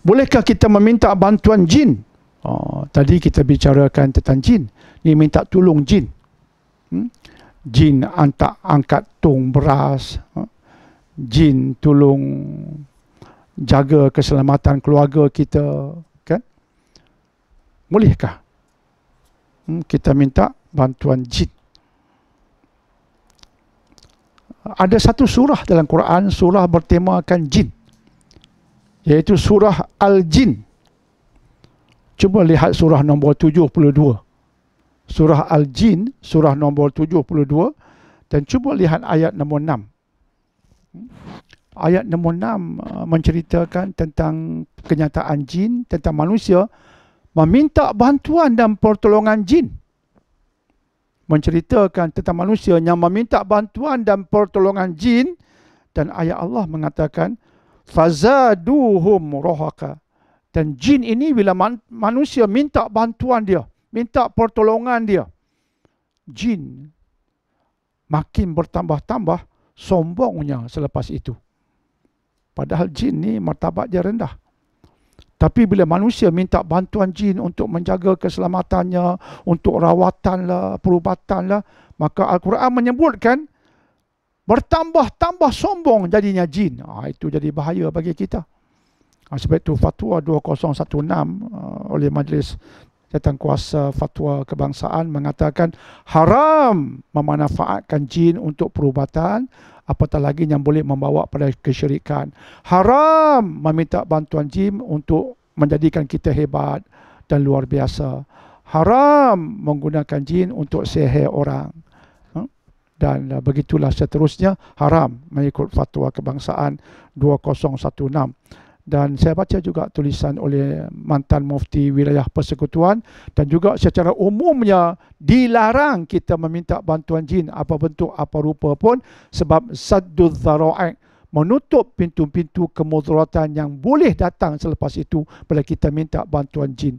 Bolehkah kita meminta bantuan jin? Oh, tadi kita bicarakan tentang jin. Ni minta tolong jin. Hmm? Jin antak angkat tong beras. Ah. Jin tolong jaga keselamatan keluarga kita, kan? Bolehkah? Hmm, kita minta bantuan jin. Ada satu surah dalam Quran, surah bertemakan jin iaitu surah Al-Jin. Cuba lihat surah nombor 72. Surah Al-Jin, surah nombor 72 dan cuba lihat ayat nombor 6. Ayat nombor 6 uh, menceritakan tentang kenyataan jin tentang manusia meminta bantuan dan pertolongan jin. Menceritakan tentang manusia yang meminta bantuan dan pertolongan jin dan ayat Allah mengatakan fazaduhum rohaka dan jin ini bila man, manusia minta bantuan dia minta pertolongan dia jin makin bertambah-tambah sombongnya selepas itu padahal jin ni martabat dia rendah tapi bila manusia minta bantuan jin untuk menjaga keselamatannya untuk rawatanlah perubatanlah maka al-Quran menyebutkan bertambah-tambah sombong jadinya jin. Ha, itu jadi bahaya bagi kita. Ha, sebab itu fatwa 2016 uh, ah, oleh Majlis Datang Kuasa Fatwa Kebangsaan mengatakan haram memanfaatkan jin untuk perubatan apatah lagi yang boleh membawa pada kesyirikan. Haram meminta bantuan jin untuk menjadikan kita hebat dan luar biasa. Haram menggunakan jin untuk seher orang dan eh, begitulah seterusnya haram mengikut fatwa kebangsaan 2016 dan saya baca juga tulisan oleh mantan mufti wilayah persekutuan dan juga secara umumnya dilarang kita meminta bantuan jin apa bentuk apa rupa pun sebab saddud zara'ik menutup pintu-pintu kemudaratan yang boleh datang selepas itu bila kita minta bantuan jin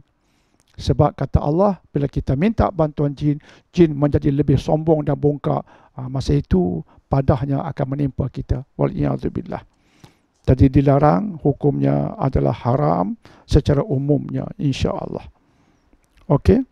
sebab kata Allah bila kita minta bantuan jin jin menjadi lebih sombong dan bongkak Ah, masa itu padahnya akan menimpa kita waliyadzubillah jadi dilarang hukumnya adalah haram secara umumnya insyaallah okey